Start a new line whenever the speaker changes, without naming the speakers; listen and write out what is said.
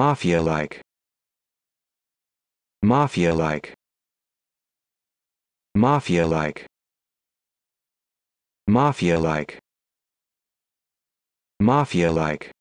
Mafia-like. Mafia-like. Mafia-like. Mafia-like. Mafia-like.